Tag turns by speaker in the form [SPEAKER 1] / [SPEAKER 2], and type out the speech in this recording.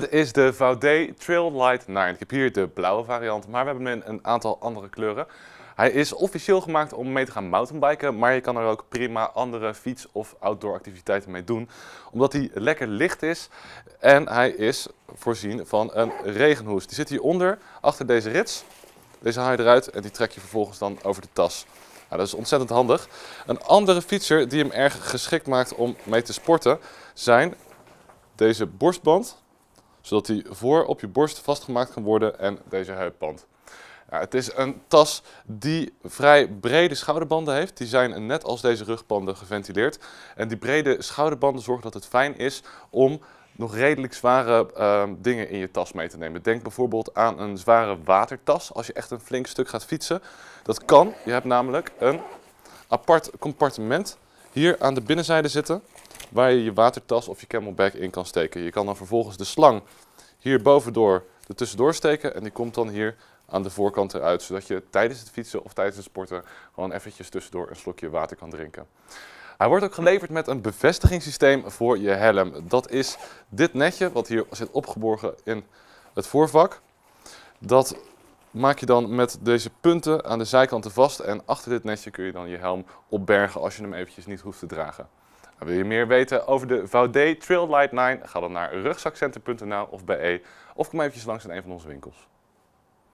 [SPEAKER 1] Dit is de Vaudé Trail Light 9. Nou, ik heb hier de blauwe variant, maar we hebben in een aantal andere kleuren. Hij is officieel gemaakt om mee te gaan mountainbiken, maar je kan er ook prima andere fiets- of outdoor activiteiten mee doen. Omdat hij lekker licht is en hij is voorzien van een regenhoes. Die zit hieronder, achter deze rits. Deze haal je eruit en die trek je vervolgens dan over de tas. Nou, dat is ontzettend handig. Een andere fietser die hem erg geschikt maakt om mee te sporten zijn deze borstband zodat die voor op je borst vastgemaakt kan worden en deze heupband. Ja, het is een tas die vrij brede schouderbanden heeft. Die zijn net als deze rugbanden geventileerd. En die brede schouderbanden zorgen dat het fijn is om nog redelijk zware ehm, dingen in je tas mee te nemen. Denk bijvoorbeeld aan een zware watertas als je echt een flink stuk gaat fietsen. Dat kan. Je hebt namelijk een apart compartiment hier aan de binnenzijde zitten waar je je watertas of je camelback in kan steken. Je kan dan vervolgens de slang hier bovendoor er tussendoor steken en die komt dan hier aan de voorkant eruit. Zodat je tijdens het fietsen of tijdens het sporten gewoon eventjes tussendoor een slokje water kan drinken. Hij wordt ook geleverd met een bevestigingssysteem voor je helm. Dat is dit netje, wat hier zit opgeborgen in het voorvak. Dat maak je dan met deze punten aan de zijkanten vast en achter dit netje kun je dan je helm opbergen als je hem eventjes niet hoeft te dragen. Nou, wil je meer weten over de Vaudé Trail Light 9? Ga dan naar rugzakcenter.nl of bij E. Of kom eventjes langs in een van onze winkels.